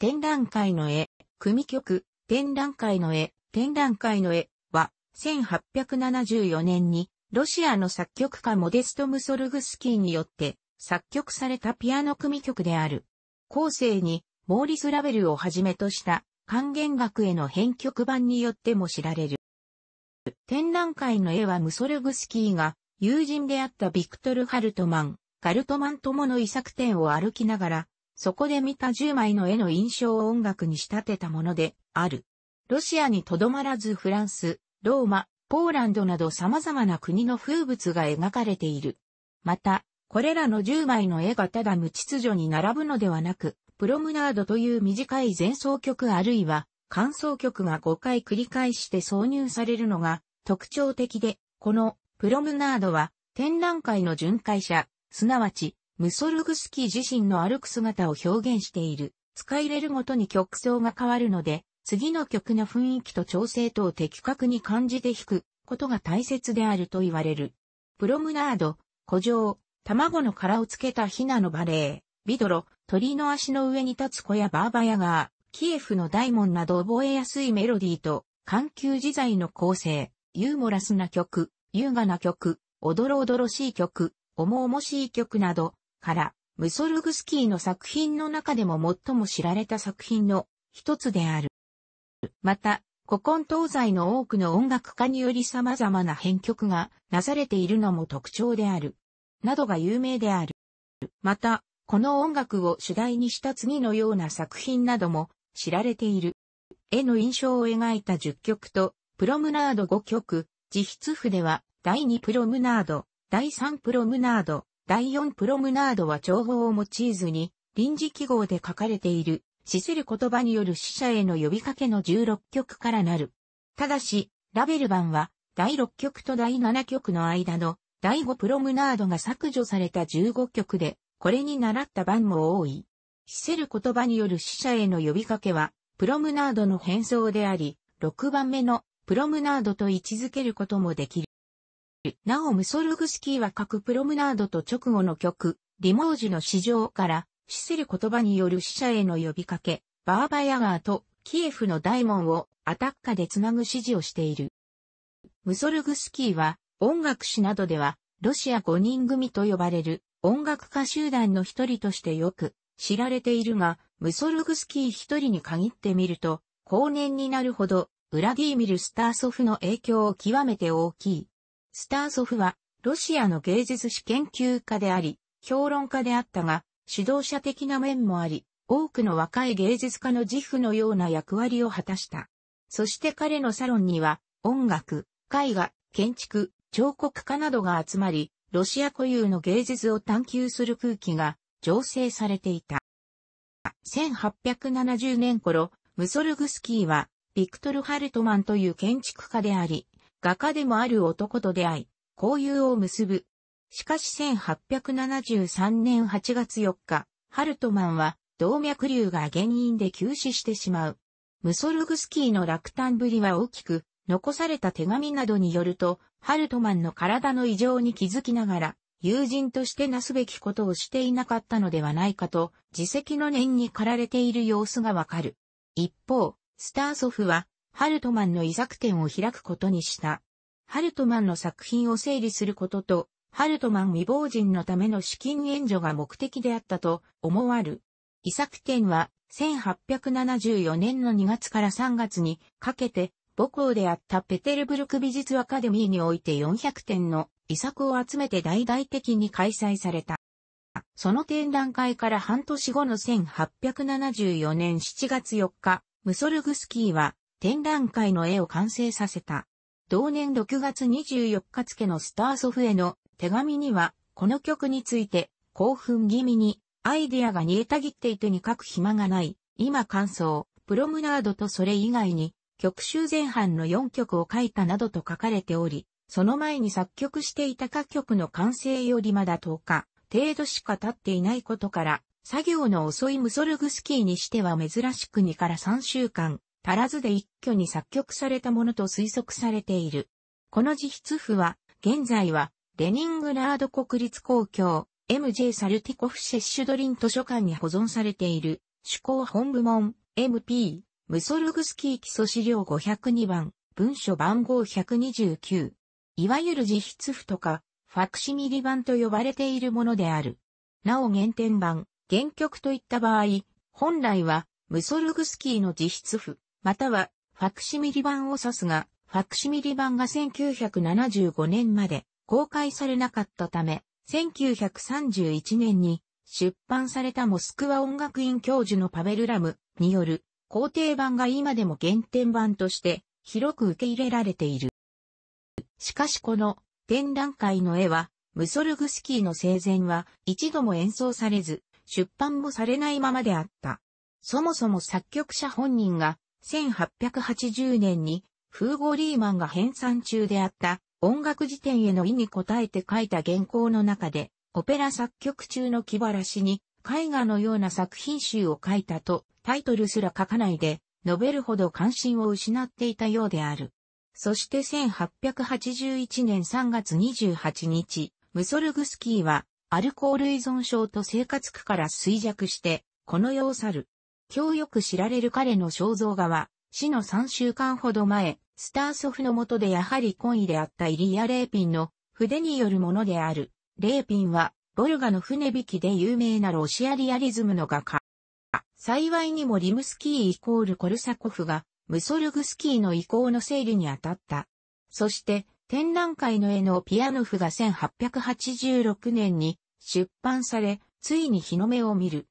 展覧会の絵、組曲、展覧会の絵、展覧会の絵は、1874年に、ロシアの作曲家モデスト・ムソルグスキーによって作曲されたピアノ組曲である。後世にモーリス・ラベルをはじめとした還元楽への編曲版によっても知られる。展覧会の絵はムソルグスキーが友人であったビクトル・ハルトマン、ガルトマンともの遺作展を歩きながらそこで見た10枚の絵の印象を音楽に仕立てたものである。ロシアにとどまらずフランス、ローマ、ポーランドなど様々な国の風物が描かれている。また、これらの10枚の絵がただ無秩序に並ぶのではなく、プロムナードという短い前奏曲あるいは、感想曲が5回繰り返して挿入されるのが特徴的で、このプロムナードは展覧会の巡回者、すなわちムソルグスキー自身の歩く姿を表現している。使い入れるごとに曲奏が変わるので、次の曲の雰囲気と調整等を的確に感じて弾くことが大切であると言われる。プロムナード、古城、卵の殻をつけたヒナのバレー、ビドロ、鳥の足の上に立つ小屋バーバヤガー、キエフの大門など覚えやすいメロディーと、緩急自在の構成、ユーモラスな曲、優雅な曲、おどろおどろしい曲、重々しい曲など、から、ムソルグスキーの作品の中でも最も知られた作品の一つである。また、古今東西の多くの音楽家により様々な編曲がなされているのも特徴である。などが有名である。また、この音楽を主題にした次のような作品なども知られている。絵の印象を描いた10曲と、プロムナード5曲、自筆譜では、第2プロムナード、第3プロムナード、第4プロムナードは情報を用いずに、臨時記号で書かれている、死する言葉による死者への呼びかけの16曲からなる。ただし、ラベル版は、第6曲と第7曲の間の、第5プロムナードが削除された15曲で、これに習った版も多い。死せる言葉による死者への呼びかけは、プロムナードの変装であり、6番目のプロムナードと位置づけることもできる。なおムソルグスキーは各プロムナードと直後の曲、リモージュの市場から、死する言葉による死者への呼びかけ、バーバヤガーとキエフの大門をアタッカでつなぐ指示をしている。ムソルグスキーは音楽史などではロシア5人組と呼ばれる音楽家集団の一人としてよく知られているが、ムソルグスキー一人に限ってみると、後年になるほどウラディーミル・スターソフの影響を極めて大きい。スターソフは、ロシアの芸術史研究家であり、評論家であったが、指導者的な面もあり、多くの若い芸術家の自負のような役割を果たした。そして彼のサロンには、音楽、絵画、建築、彫刻家などが集まり、ロシア固有の芸術を探求する空気が醸成されていた。1870年頃、ムソルグスキーは、ビクトル・ハルトマンという建築家であり、画家でもある男と出会い、交友を結ぶ。しかし1873年8月4日、ハルトマンは動脈瘤が原因で急死してしまう。ムソルグスキーの落胆ぶりは大きく、残された手紙などによると、ハルトマンの体の異常に気づきながら、友人としてなすべきことをしていなかったのではないかと、自責の念に駆られている様子がわかる。一方、スターソフは、ハルトマンの遺作展を開くことにした。ハルトマンの作品を整理することと、ハルトマン未亡人のための資金援助が目的であったと思わる。遺作展は1874年の2月から3月にかけて母校であったペテルブルク美術アカデミーにおいて400点の遺作を集めて大々的に開催された。その展覧会から半年後の1874年7月4日、ムソルグスキーは展覧会の絵を完成させた。同年6月24日付のスターソフへの手紙には、この曲について、興奮気味に、アイディアが煮えたぎっていてに書く暇がない、今感想、プロムナードとそれ以外に、曲集前半の4曲を書いたなどと書かれており、その前に作曲していた各曲の完成よりまだ10日程度しか経っていないことから、作業の遅いムソルグスキーにしては珍しく2から3週間足らずで一挙に作曲されたものと推測されている。この自筆譜は、現在は、レニングラード国立公共、MJ サルティコフ・シェッシュドリン図書館に保存されている、趣向本部門、MP、ムソルグスキー基礎資料502番、文書番号129。いわゆる自筆譜とか、ファクシミリ版と呼ばれているものである。なお原点版、原曲といった場合、本来は、ムソルグスキーの自筆譜、または、ファクシミリ版を指すが、ファクシミリ版が1975年まで公開されなかったため、1931年に出版されたモスクワ音楽院教授のパベル・ラムによる皇帝版が今でも原点版として広く受け入れられている。しかしこの展覧会の絵はムソルグスキーの生前は一度も演奏されず出版もされないままであった。そもそも作曲者本人が1880年に、フーゴ・リーマンが編纂中であった音楽辞典への意に応えて書いた原稿の中で、オペラ作曲中の気晴らしに絵画のような作品集を書いたとタイトルすら書かないで、述べるほど関心を失っていたようである。そして1881年3月28日、ムソルグスキーはアルコール依存症と生活苦から衰弱して、この世を去る。今日よく知られる彼の肖像画は、死の3週間ほど前、スター祖父のもとでやはり懇意であったイリア・レーピンの筆によるものである。レーピンは、ボルガの船引きで有名なロシアリアリズムの画家。幸いにもリムスキーイコールコルサコフが、ムソルグスキーの意向の整理に当たった。そして、展覧会の絵のピアノフが1886年に出版され、ついに日の目を見る。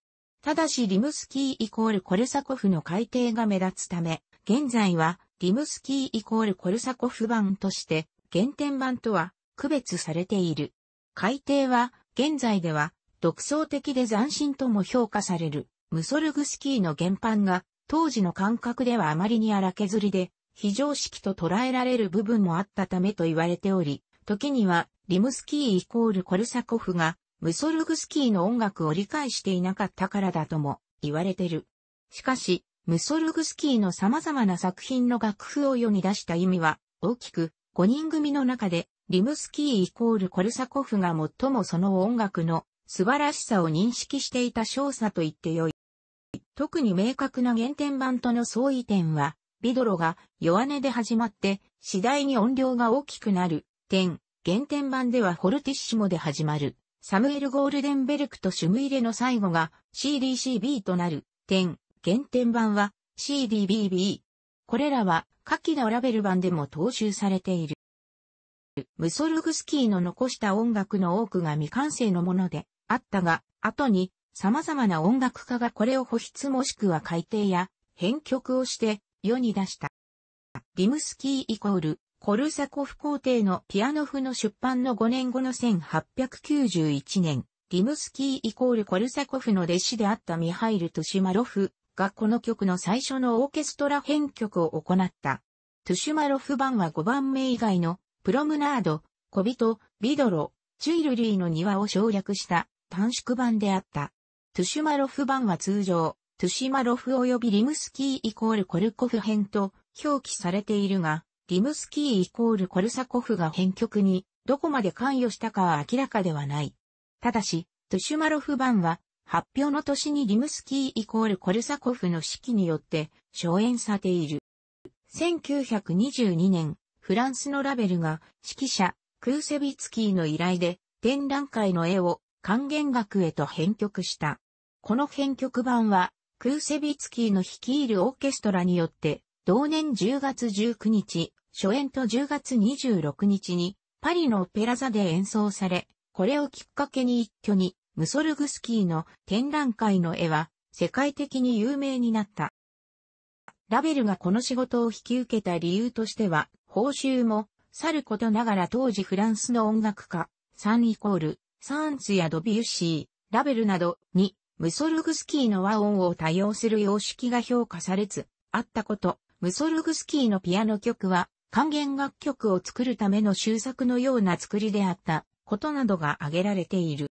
ただしリムスキーイコールコルサコフの改定が目立つため、現在はリムスキーイコールコルサコフ版として原点版とは区別されている。改定は現在では独創的で斬新とも評価されるムソルグスキーの原版が当時の感覚ではあまりに荒削りで非常識と捉えられる部分もあったためと言われており、時にはリムスキーイコールコルサコフがムソルグスキーの音楽を理解していなかったからだとも言われてる。しかし、ムソルグスキーの様々な作品の楽譜を世に出した意味は大きく5人組の中でリムスキーイコールコルサコフが最もその音楽の素晴らしさを認識していた少佐と言ってよい。特に明確な原点版との相違点は、ビドロが弱音で始まって次第に音量が大きくなる点、原点版ではフォルティッシモで始まる。サムエル・ゴールデンベルクとシュムイレの最後が CDCB となる点、原点版は CDBB。これらは下記のラベル版でも踏襲されている。ムソルグスキーの残した音楽の多くが未完成のものであったが、後に様々な音楽家がこれを保筆もしくは改訂や編曲をして世に出した。リムスキーイコールコルサコフ皇帝のピアノ譜の出版の5年後の1891年、リムスキーイコールコルサコフの弟子であったミハイル・トシュマロフがこの曲の最初のオーケストラ編曲を行った。トシュマロフ版は5番目以外のプロムナード、コビト、ビドロ、チュイルリーの庭を省略した短縮版であった。トシュマロフ版は通常、トシュマロフ及びリムスキーイコールコルコフ編と表記されているが、リムスキーイコールコルサコフが編曲にどこまで関与したかは明らかではない。ただし、トゥシュマロフ版は発表の年にリムスキーイコールコルサコフの指揮によって初演されている。1922年、フランスのラベルが指揮者クーセビツキーの依頼で展覧会の絵を還元楽へと編曲した。この編曲版はクーセビツキーの率いるオーケストラによって同年10月19日、初演と10月26日にパリのオペラ座で演奏され、これをきっかけに一挙にムソルグスキーの展覧会の絵は世界的に有名になった。ラベルがこの仕事を引き受けた理由としては、報酬も、さることながら当時フランスの音楽家、サンイコール、サンスやドビュッシー、ラベルなどに、ムソルグスキーの和音を多用する様式が評価されつ、あったこと、ムソルグスキーのピアノ曲は、管弦楽曲を作るための修作のような作りであったことなどが挙げられている。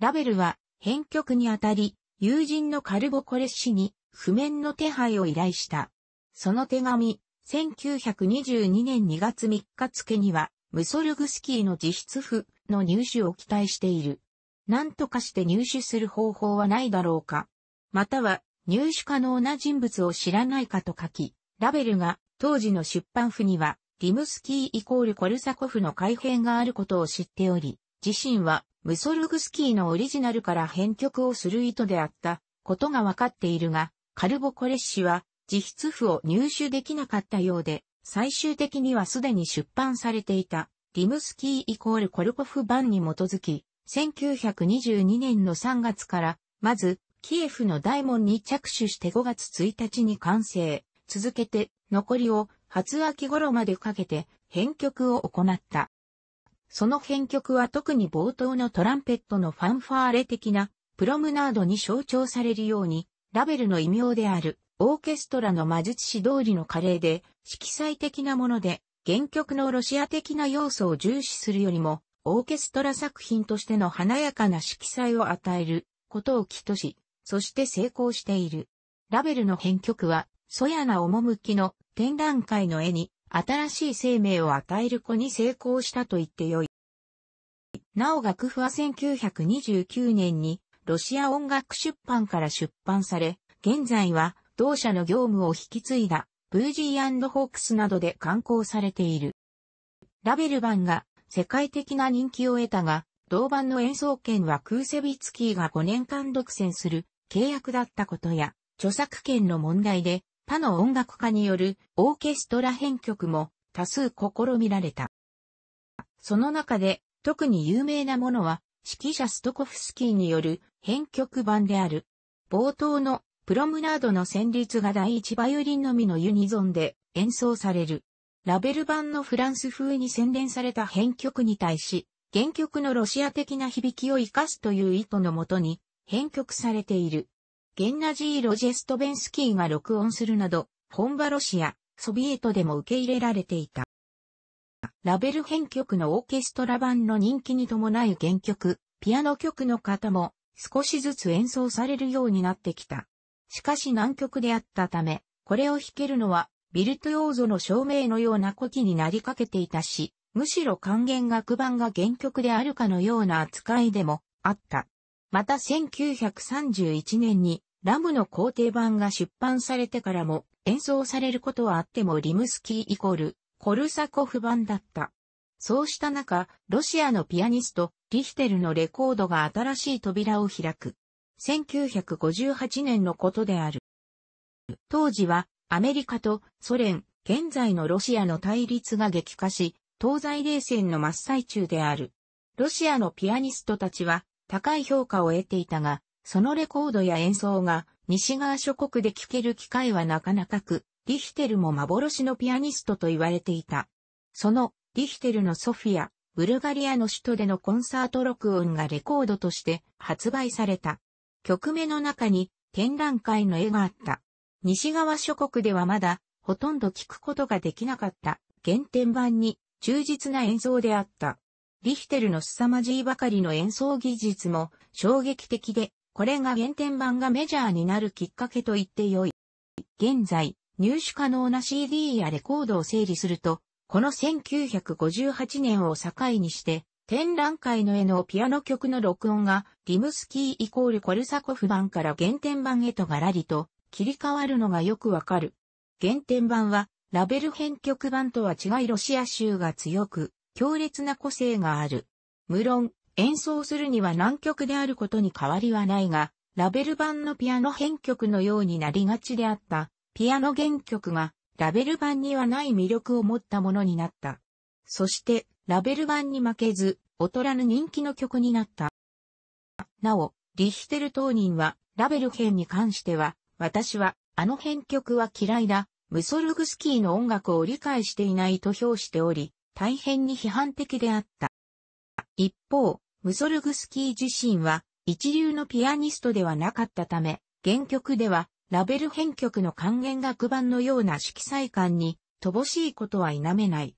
ラベルは編曲にあたり、友人のカルボコレッシに譜面の手配を依頼した。その手紙、1922年2月3日付には、ムソルグスキーの自筆譜の入手を期待している。何とかして入手する方法はないだろうか。または、入手可能な人物を知らないかと書き、ラベルが当時の出版譜には、リムスキーイコールコルサコフの改編があることを知っており、自身はムソルグスキーのオリジナルから編曲をする意図であったことが分かっているが、カルボコレッシは自筆譜を入手できなかったようで、最終的にはすでに出版されていたリムスキーイコールコルコフ版に基づき、1922年の3月から、まず、キエフの大門に着手して5月1日に完成。続けて残りを初秋頃までかけて編曲を行った。その編曲は特に冒頭のトランペットのファンファーレ的なプロムナードに象徴されるように、ラベルの異名であるオーケストラの魔術師通りの華麗で色彩的なもので、原曲のロシア的な要素を重視するよりも、オーケストラ作品としての華やかな色彩を与えることを期とし、そして成功している。ラベルの編曲はそやな趣の展覧会の絵に新しい生命を与える子に成功したと言ってよい。なお楽譜は1929年にロシア音楽出版から出版され、現在は同社の業務を引き継いだブージーホークスなどで刊行されている。ラベル版が世界的な人気を得たが、同版の演奏権はクーセビツキーが5年間独占する契約だったことや、著作権の問題で他の音楽家によるオーケストラ編曲も多数試みられた。その中で特に有名なものは指揮者ストコフスキーによる編曲版である。冒頭のプロムナードの旋律が第一バイオリンのみのユニゾンで演奏される。ラベル版のフランス風に洗練された編曲に対し、原曲のロシア的な響きを生かすという意図のもとに編曲されている。ゲンナジー・ロジェストベンスキーが録音するなど、本場ロシア、ソビエトでも受け入れられていた。ラベル編曲のオーケストラ版の人気に伴い原曲、ピアノ曲の方も少しずつ演奏されるようになってきた。しかし難曲であったため、これを弾けるのはビルトヨーゾの照明のような古希になりかけていたし、むしろ還元楽版が原曲であるかのような扱いでもあった。また1931年にラムの皇帝版が出版されてからも演奏されることはあってもリムスキーイコールコルサコフ版だった。そうした中、ロシアのピアニスト、リヒテルのレコードが新しい扉を開く。1958年のことである。当時は、アメリカとソ連、現在のロシアの対立が激化し、東西冷戦の真っ最中である。ロシアのピアニストたちは、高い評価を得ていたが、そのレコードや演奏が西側諸国で聴ける機会はなかなかく、リヒテルも幻のピアニストと言われていた。そのリヒテルのソフィア、ブルガリアの首都でのコンサート録音がレコードとして発売された。曲名の中に展覧会の絵があった。西側諸国ではまだほとんど聴くことができなかった原点版に忠実な演奏であった。リヒテルの凄まじいばかりの演奏技術も衝撃的でこれが原点版がメジャーになるきっかけと言ってよい。現在、入手可能な CD やレコードを整理すると、この1958年を境にして、展覧会の絵のピアノ曲の録音が、リムスキーイコールコルサコフ版から原点版へとガラリと切り替わるのがよくわかる。原点版は、ラベル編曲版とは違いロシア州が強く、強烈な個性がある。無論、演奏するには難曲であることに変わりはないが、ラベル版のピアノ編曲のようになりがちであった、ピアノ原曲が、ラベル版にはない魅力を持ったものになった。そして、ラベル版に負けず、劣らぬ人気の曲になった。なお、リヒテル当人は、ラベル編に関しては、私は、あの編曲は嫌いだ、ムソルグスキーの音楽を理解していないと評しており、大変に批判的であった。一方、ムソルグスキー自身は一流のピアニストではなかったため、原曲ではラベル編曲の還元楽版のような色彩感に乏しいことは否めない。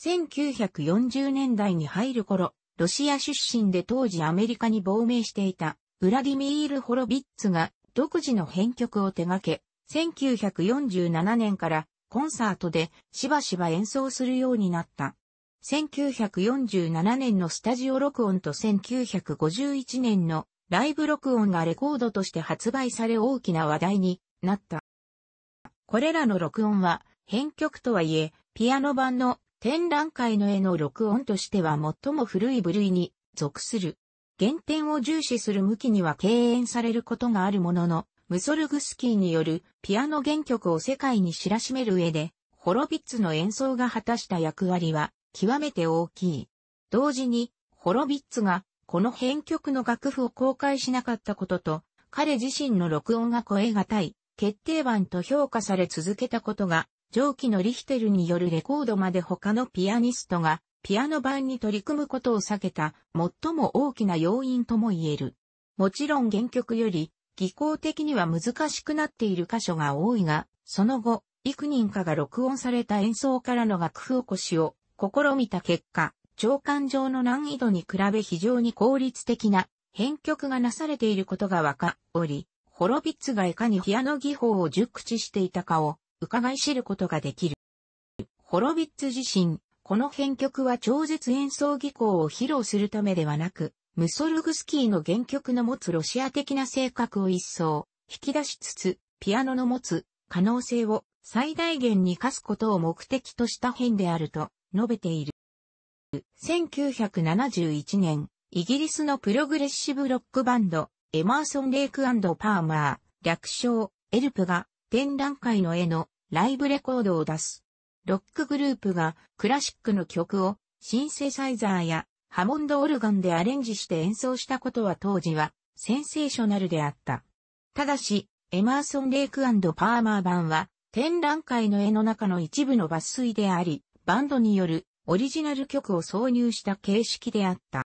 1940年代に入る頃、ロシア出身で当時アメリカに亡命していたウラディミール・ホロビッツが独自の編曲を手掛け、1947年からコンサートでしばしば演奏するようになった。1947年のスタジオ録音と1951年のライブ録音がレコードとして発売され大きな話題になった。これらの録音は、編曲とはいえ、ピアノ版の展覧会の絵の録音としては最も古い部類に属する。原点を重視する向きには敬遠されることがあるものの、ムソルグスキーによるピアノ原曲を世界に知らしめる上で、ホロビッツの演奏が果たした役割は極めて大きい。同時に、ホロビッツが、この編曲の楽譜を公開しなかったことと、彼自身の録音が声がたい、決定版と評価され続けたことが、上記のリヒテルによるレコードまで他のピアニストが、ピアノ版に取り組むことを避けた、最も大きな要因とも言える。もちろん原曲より、技巧的には難しくなっている箇所が多いが、その後、幾人かが録音された演奏からの楽譜起こしを試みた結果、長官上の難易度に比べ非常に効率的な編曲がなされていることが分かおり、ホロビッツがいかにピアノ技法を熟知していたかを伺い知ることができる。ホロビッツ自身、この編曲は超絶演奏技巧を披露するためではなく、ムソルグスキーの原曲の持つロシア的な性格を一層引き出しつつ、ピアノの持つ可能性を最大限に活かすことを目的とした編であると述べている。1971年、イギリスのプログレッシブロックバンド、エマーソン・レイクパーマー、略称、エルプが展覧会の絵のライブレコードを出す。ロックグループがクラシックの曲をシンセサイザーやハモンドオルガンでアレンジして演奏したことは当時はセンセーショナルであった。ただし、エマーソン・レイクパーマー版は展覧会の絵の中の一部の抜粋であり、バンドによるオリジナル曲を挿入した形式であった。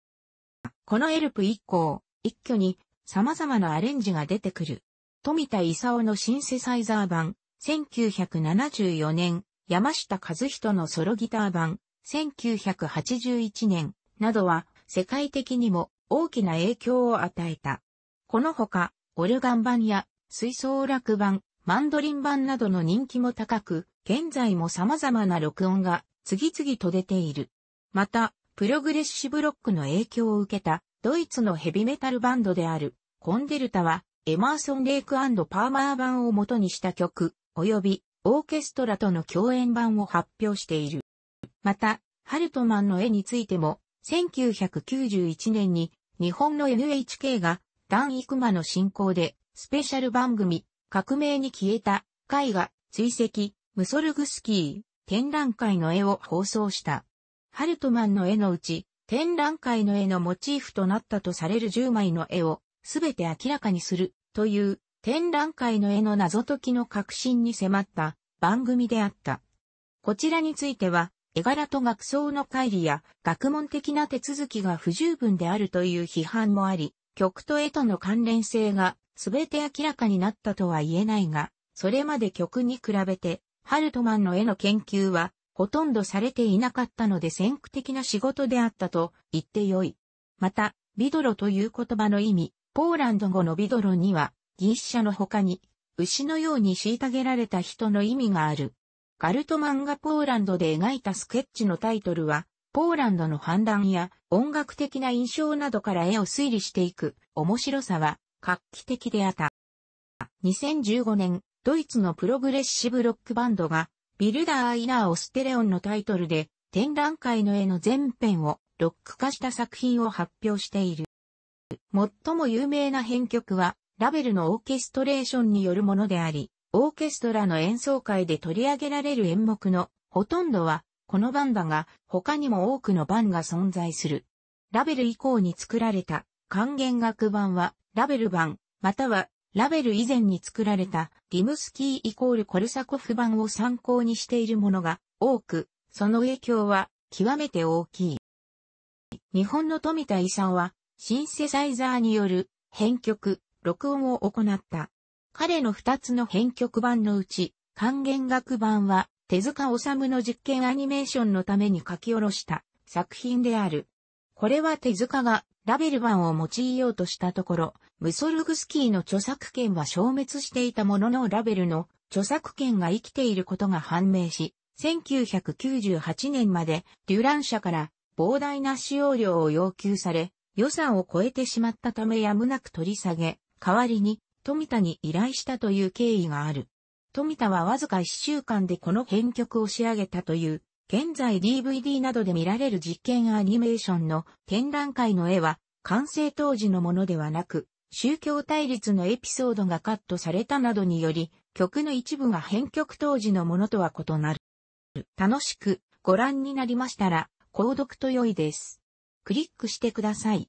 このエルプ一行、一挙に様々なアレンジが出てくる。富田勲のシンセサイザー版、1974年、山下和人のソロギター版、1981年、などは世界的にも大きな影響を与えた。このほか、オルガン版や水槽楽版、マンドリン版などの人気も高く、現在も様々な録音が次々と出ている。また、プログレッシブロックの影響を受けたドイツのヘビメタルバンドであるコンデルタはエマーソン・レイクパーマー版を元にした曲、及びオーケストラとの共演版を発表している。また、ハルトマンの絵についても、1991年に日本の NHK がダン・イクマの進行でスペシャル番組革命に消えた、絵画、追跡、ムソルグスキー、展覧会の絵を放送した。ハルトマンの絵のうち、展覧会の絵のモチーフとなったとされる10枚の絵を、すべて明らかにする、という、展覧会の絵の謎解きの革新に迫った番組であった。こちらについては、絵柄と学装の乖離や学問的な手続きが不十分であるという批判もあり、曲と絵との関連性がすべて明らかになったとは言えないが、それまで曲に比べて、ハルトマンの絵の研究は、ほとんどされていなかったので先駆的な仕事であったと言ってよい。また、ビドロという言葉の意味、ポーランド語のビドロには、ギッシャの他に、牛のように虐げられた人の意味がある。ガルトマンがポーランドで描いたスケッチのタイトルは、ポーランドの判断や音楽的な印象などから絵を推理していく面白さは画期的であった。2015年、ドイツのプログレッシブロックバンドが、ビルダー・イナー・オステレオンのタイトルで、展覧会の絵の全編をロック化した作品を発表している。最も有名な編曲は、ラベルのオーケストレーションによるものであり、オーケストラの演奏会で取り上げられる演目のほとんどは、このバンだが、他にも多くの版が存在する。ラベル以降に作られた還元楽版は、ラベル版、またはラベル以前に作られたリムスキーイコールコルサコフ版を参考にしているものが多く、その影響は極めて大きい。日本の富田勲はシンセサイザーによる編曲、録音を行った。彼の二つの編曲版のうち、還元楽版は手塚治虫の実験アニメーションのために書き下ろした作品である。これは手塚がラベル版を用いようとしたところ、ムソルグスキーの著作権は消滅していたもののラベルの著作権が生きていることが判明し、1998年までデュラン社から膨大な使用料を要求され、予算を超えてしまったためやむなく取り下げ、代わりに富田に依頼したという経緯がある。富田はわずか1週間でこの編曲を仕上げたという、現在 DVD などで見られる実験アニメーションの展覧会の絵は、完成当時のものではなく、宗教対立のエピソードがカットされたなどにより、曲の一部が編曲当時のものとは異なる。楽しくご覧になりましたら、購読と良いです。クリックしてください。